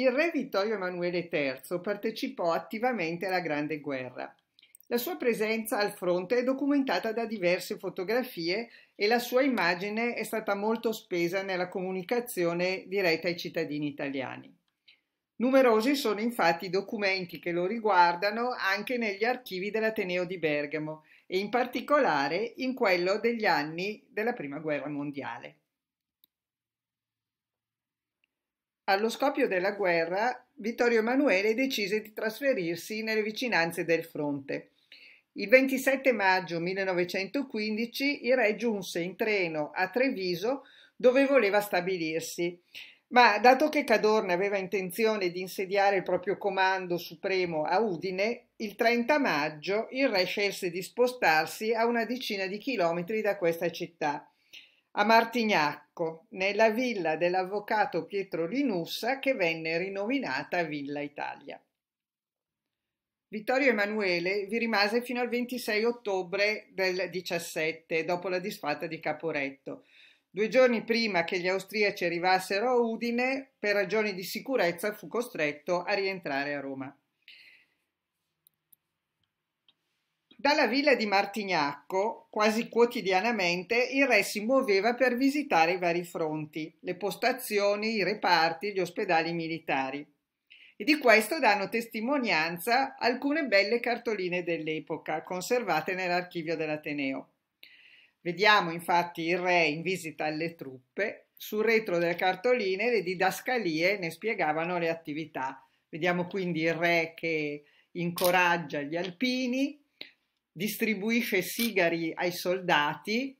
Il re Vittorio Emanuele III partecipò attivamente alla Grande Guerra. La sua presenza al fronte è documentata da diverse fotografie e la sua immagine è stata molto spesa nella comunicazione diretta ai cittadini italiani. Numerosi sono infatti i documenti che lo riguardano anche negli archivi dell'Ateneo di Bergamo e in particolare in quello degli anni della Prima Guerra Mondiale. Allo scoppio della guerra, Vittorio Emanuele decise di trasferirsi nelle vicinanze del fronte. Il 27 maggio 1915 il re giunse in treno a Treviso dove voleva stabilirsi, ma dato che Cadorna aveva intenzione di insediare il proprio comando supremo a Udine, il 30 maggio il re scelse di spostarsi a una decina di chilometri da questa città a Martignacco, nella villa dell'avvocato Pietro Linussa che venne rinominata Villa Italia. Vittorio Emanuele vi rimase fino al 26 ottobre del 17, dopo la disfatta di Caporetto. Due giorni prima che gli austriaci arrivassero a Udine, per ragioni di sicurezza fu costretto a rientrare a Roma. Dalla villa di Martignacco, quasi quotidianamente, il re si muoveva per visitare i vari fronti, le postazioni, i reparti, gli ospedali militari. E di questo danno testimonianza alcune belle cartoline dell'epoca, conservate nell'archivio dell'Ateneo. Vediamo infatti il re in visita alle truppe, sul retro delle cartoline le didascalie ne spiegavano le attività. Vediamo quindi il re che incoraggia gli alpini, distribuisce sigari ai soldati,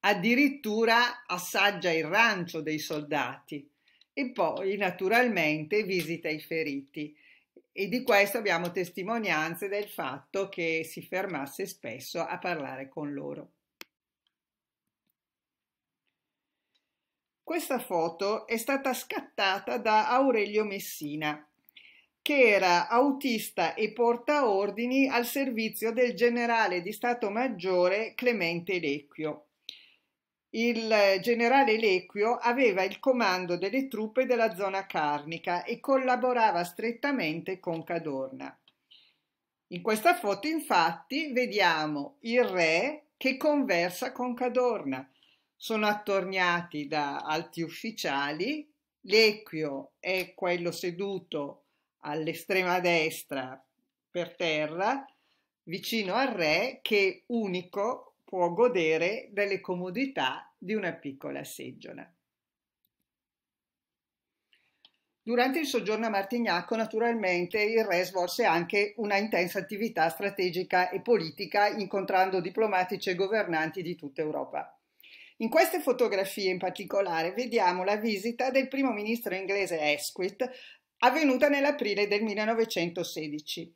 addirittura assaggia il rancio dei soldati e poi naturalmente visita i feriti. E di questo abbiamo testimonianze del fatto che si fermasse spesso a parlare con loro. Questa foto è stata scattata da Aurelio Messina, che era autista e portaordini al servizio del generale di Stato Maggiore Clemente Lecchio. Il generale Lecchio aveva il comando delle truppe della zona carnica e collaborava strettamente con Cadorna. In questa foto infatti vediamo il re che conversa con Cadorna. Sono attorniati da alti ufficiali, Lecchio è quello seduto all'estrema destra per terra, vicino al re, che unico può godere delle comodità di una piccola seggiola. Durante il soggiorno a Martignacco, naturalmente, il re svolse anche una intensa attività strategica e politica, incontrando diplomatici e governanti di tutta Europa. In queste fotografie in particolare vediamo la visita del primo ministro inglese Esquith avvenuta nell'aprile del 1916.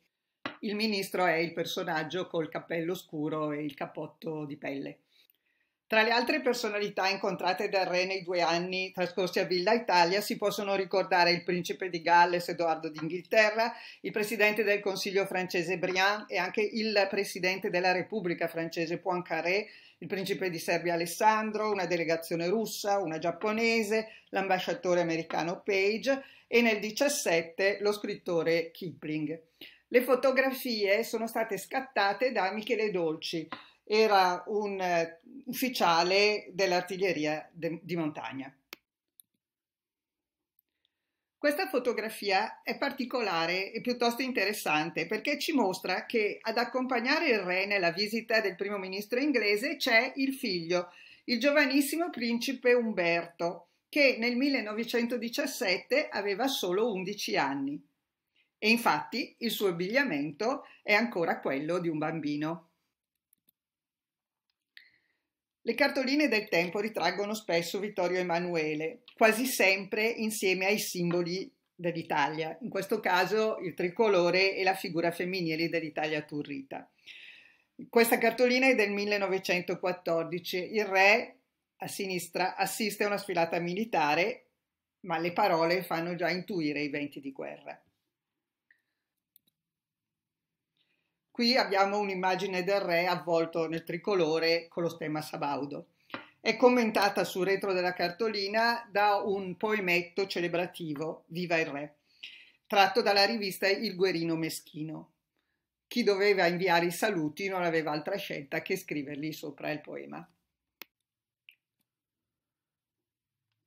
Il ministro è il personaggio col cappello scuro e il cappotto di pelle. Tra le altre personalità incontrate dal re nei due anni trascorsi a Villa Italia si possono ricordare il principe di Galles Edoardo d'Inghilterra, il presidente del Consiglio francese Briand e anche il presidente della Repubblica francese Poincaré, il principe di Serbia Alessandro, una delegazione russa, una giapponese, l'ambasciatore americano Page e nel 17 lo scrittore Kipling. Le fotografie sono state scattate da Michele Dolci, era un eh, ufficiale dell'artiglieria de, di montagna. Questa fotografia è particolare e piuttosto interessante perché ci mostra che ad accompagnare il re nella visita del primo ministro inglese c'è il figlio, il giovanissimo principe Umberto, che nel 1917 aveva solo 11 anni. E infatti il suo abbigliamento è ancora quello di un bambino. Le cartoline del tempo ritraggono spesso Vittorio Emanuele, quasi sempre insieme ai simboli dell'Italia, in questo caso il tricolore e la figura femminile dell'Italia turrita. Questa cartolina è del 1914. Il re a sinistra assiste a una sfilata militare, ma le parole fanno già intuire i venti di guerra. Qui abbiamo un'immagine del re avvolto nel tricolore con lo stemma sabaudo. È commentata sul retro della cartolina da un poemetto celebrativo, Viva il re, tratto dalla rivista Il Guerino Meschino. Chi doveva inviare i saluti non aveva altra scelta che scriverli sopra il poema.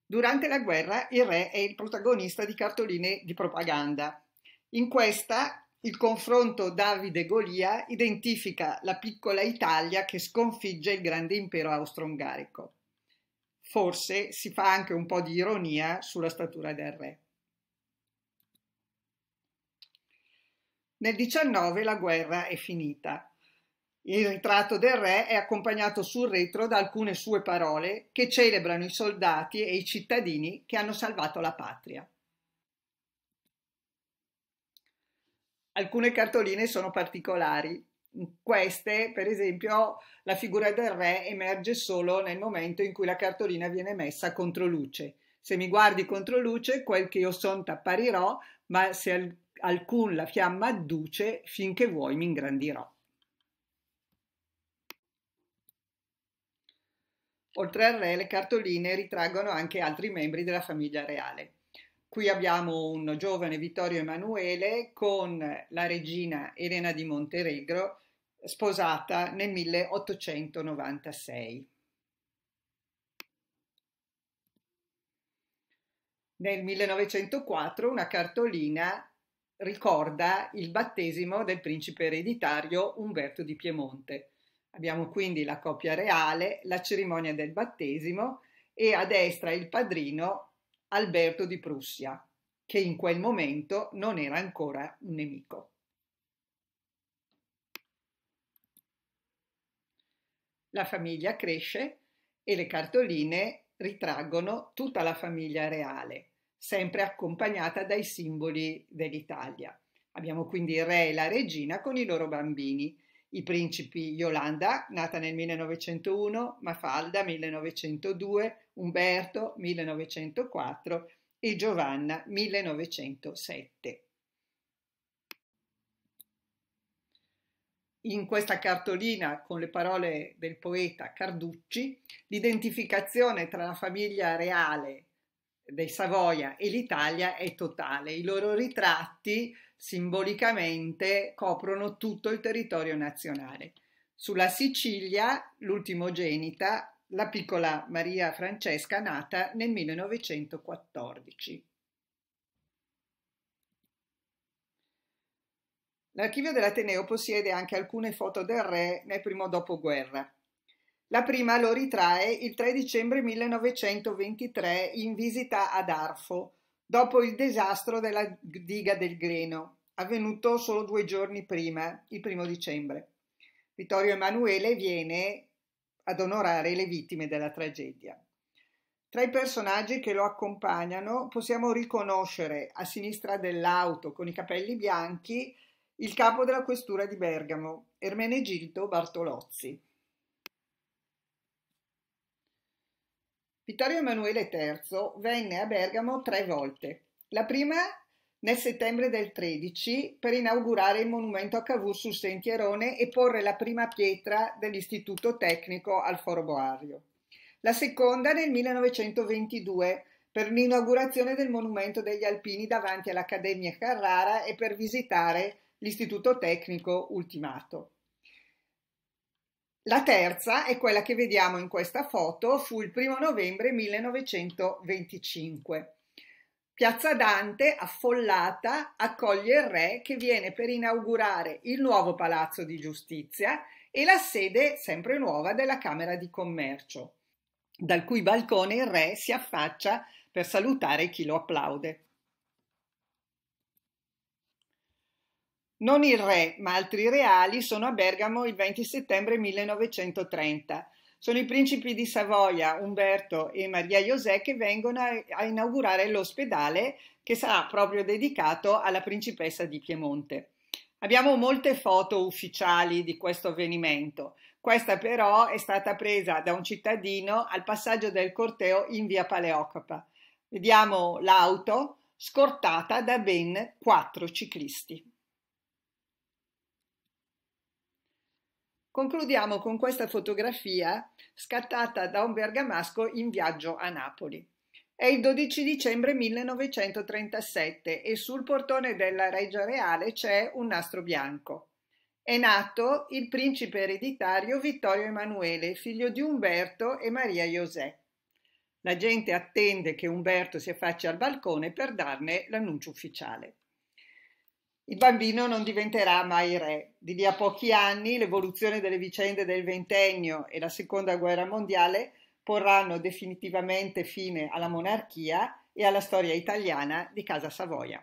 Durante la guerra il re è il protagonista di cartoline di propaganda. In questa il confronto Davide-Golia identifica la piccola Italia che sconfigge il grande impero austro-ungarico. Forse si fa anche un po' di ironia sulla statura del re. Nel 19 la guerra è finita. Il ritratto del re è accompagnato sul retro da alcune sue parole che celebrano i soldati e i cittadini che hanno salvato la patria. alcune cartoline sono particolari. queste, per esempio, la figura del re emerge solo nel momento in cui la cartolina viene messa contro luce. Se mi guardi contro luce, quel che io sono t'apparirò, ma se alcun la fiamma adduce, finché vuoi mi ingrandirò. Oltre al re, le cartoline ritraggono anche altri membri della famiglia reale. Qui abbiamo un giovane Vittorio Emanuele con la regina Elena di Monteregro, sposata nel 1896. Nel 1904 una cartolina ricorda il battesimo del principe ereditario Umberto di Piemonte. Abbiamo quindi la coppia reale, la cerimonia del battesimo e a destra il padrino Alberto di Prussia, che in quel momento non era ancora un nemico. La famiglia cresce e le cartoline ritraggono tutta la famiglia reale, sempre accompagnata dai simboli dell'Italia. Abbiamo quindi il re e la regina con i loro bambini i principi Yolanda, nata nel 1901, Mafalda 1902, Umberto 1904 e Giovanna 1907. In questa cartolina, con le parole del poeta Carducci, l'identificazione tra la famiglia reale dei Savoia e l'Italia è totale. I loro ritratti simbolicamente coprono tutto il territorio nazionale. Sulla Sicilia, l'ultimogenita, la piccola Maria Francesca nata nel 1914. L'archivio dell'Ateneo possiede anche alcune foto del re nel primo dopoguerra. La prima lo ritrae il 3 dicembre 1923 in visita ad Arfo, dopo il disastro della diga del Greno, avvenuto solo due giorni prima, il primo dicembre. Vittorio Emanuele viene ad onorare le vittime della tragedia. Tra i personaggi che lo accompagnano possiamo riconoscere a sinistra dell'auto con i capelli bianchi il capo della questura di Bergamo, Ermenegildo Bartolozzi. Vittorio Emanuele III venne a Bergamo tre volte. La prima nel settembre del 13 per inaugurare il monumento a Cavour sul Sentierone e porre la prima pietra dell'Istituto Tecnico al Foro Boario. La seconda nel 1922 per l'inaugurazione del monumento degli Alpini davanti all'Accademia Carrara e per visitare l'Istituto Tecnico Ultimato. La terza è quella che vediamo in questa foto, fu il 1 novembre 1925. Piazza Dante, affollata, accoglie il re che viene per inaugurare il nuovo palazzo di giustizia e la sede sempre nuova della Camera di Commercio, dal cui balcone il re si affaccia per salutare chi lo applaude. Non il re, ma altri reali sono a Bergamo il 20 settembre 1930. Sono i principi di Savoia, Umberto e Maria José, che vengono a inaugurare l'ospedale che sarà proprio dedicato alla principessa di Piemonte. Abbiamo molte foto ufficiali di questo avvenimento. Questa però è stata presa da un cittadino al passaggio del corteo in via Paleocapa. Vediamo l'auto scortata da ben quattro ciclisti. Concludiamo con questa fotografia scattata da un bergamasco in viaggio a Napoli. È il 12 dicembre 1937 e sul portone della Regia Reale c'è un nastro bianco. È nato il principe ereditario Vittorio Emanuele, figlio di Umberto e Maria José. La gente attende che Umberto si affacci al balcone per darne l'annuncio ufficiale. Il bambino non diventerà mai re. Di lì a pochi anni l'evoluzione delle vicende del ventennio e la seconda guerra mondiale porranno definitivamente fine alla monarchia e alla storia italiana di Casa Savoia.